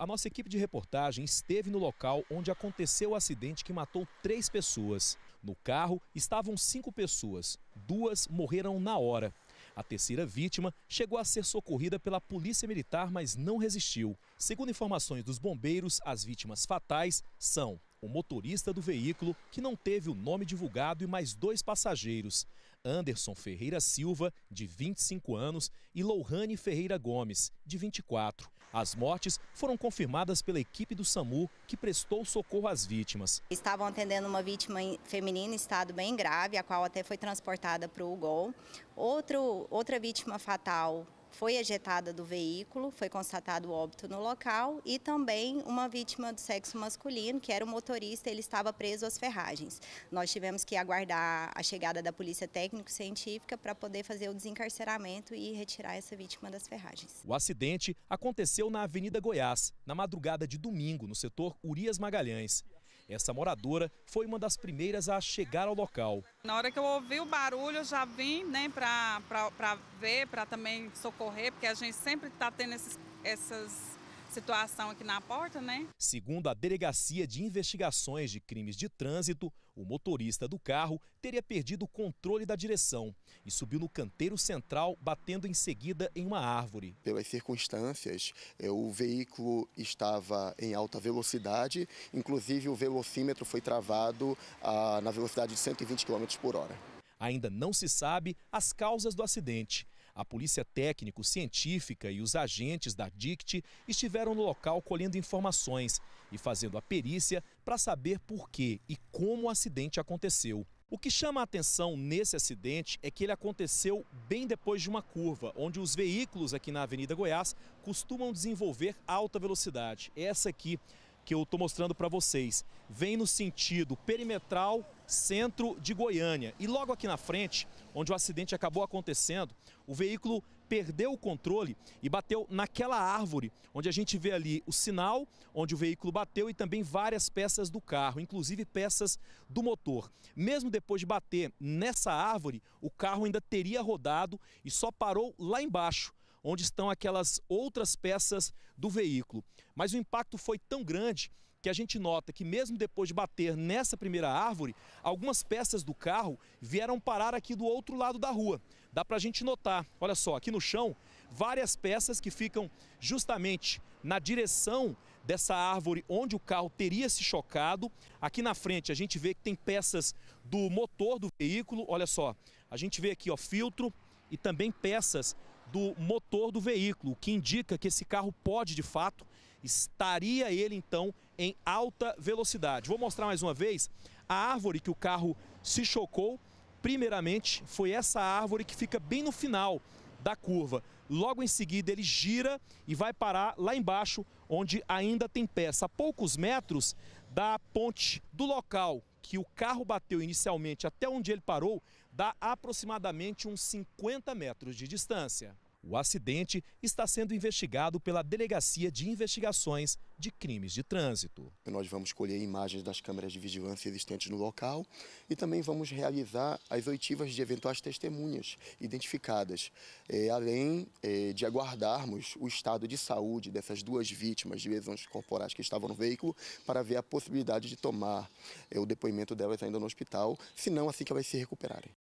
A nossa equipe de reportagem esteve no local onde aconteceu o acidente que matou três pessoas. No carro estavam cinco pessoas, duas morreram na hora. A terceira vítima chegou a ser socorrida pela Polícia Militar, mas não resistiu. Segundo informações dos bombeiros, as vítimas fatais são o motorista do veículo, que não teve o nome divulgado, e mais dois passageiros, Anderson Ferreira Silva, de 25 anos, e Lohane Ferreira Gomes, de 24. As mortes foram confirmadas pela equipe do SAMU, que prestou socorro às vítimas. Estavam atendendo uma vítima feminina em estado bem grave, a qual até foi transportada para o UGOL. Outro, outra vítima fatal foi ejetada do veículo, foi constatado óbito no local e também uma vítima do sexo masculino, que era o motorista, ele estava preso às ferragens. Nós tivemos que aguardar a chegada da polícia técnico-científica para poder fazer o desencarceramento e retirar essa vítima das ferragens. O acidente aconteceu na Avenida Goiás, na madrugada de domingo, no setor Urias Magalhães. Essa moradora foi uma das primeiras a chegar ao local. Na hora que eu ouvi o barulho, eu já vim né, para ver, para também socorrer, porque a gente sempre está tendo esses, essas situação aqui na porta, né? Segundo a Delegacia de Investigações de Crimes de Trânsito, o motorista do carro teria perdido o controle da direção e subiu no canteiro central, batendo em seguida em uma árvore. Pelas circunstâncias, eh, o veículo estava em alta velocidade, inclusive o velocímetro foi travado ah, na velocidade de 120 km por hora. Ainda não se sabe as causas do acidente. A polícia técnico-científica e os agentes da DICT estiveram no local colhendo informações e fazendo a perícia para saber por que e como o acidente aconteceu. O que chama a atenção nesse acidente é que ele aconteceu bem depois de uma curva, onde os veículos aqui na Avenida Goiás costumam desenvolver alta velocidade. Essa aqui que eu estou mostrando para vocês vem no sentido perimetral centro de Goiânia. E logo aqui na frente onde o acidente acabou acontecendo, o veículo perdeu o controle e bateu naquela árvore, onde a gente vê ali o sinal onde o veículo bateu e também várias peças do carro, inclusive peças do motor. Mesmo depois de bater nessa árvore, o carro ainda teria rodado e só parou lá embaixo onde estão aquelas outras peças do veículo. Mas o impacto foi tão grande que a gente nota que mesmo depois de bater nessa primeira árvore, algumas peças do carro vieram parar aqui do outro lado da rua. Dá para a gente notar, olha só, aqui no chão, várias peças que ficam justamente na direção dessa árvore onde o carro teria se chocado. Aqui na frente a gente vê que tem peças do motor do veículo, olha só, a gente vê aqui ó, filtro e também peças do motor do veículo, o que indica que esse carro pode de fato estaria ele então em alta velocidade. Vou mostrar mais uma vez a árvore que o carro se chocou. Primeiramente, foi essa árvore que fica bem no final da curva. Logo em seguida, ele gira e vai parar lá embaixo, onde ainda tem peça, a poucos metros da ponte do local que o carro bateu inicialmente até onde ele parou, dá aproximadamente uns 50 metros de distância. O acidente está sendo investigado pela Delegacia de Investigações de Crimes de Trânsito. Nós vamos colher imagens das câmeras de vigilância existentes no local e também vamos realizar as oitivas de eventuais testemunhas identificadas, é, além é, de aguardarmos o estado de saúde dessas duas vítimas de lesões corporais que estavam no veículo para ver a possibilidade de tomar é, o depoimento delas ainda no hospital, se não assim que elas se recuperarem.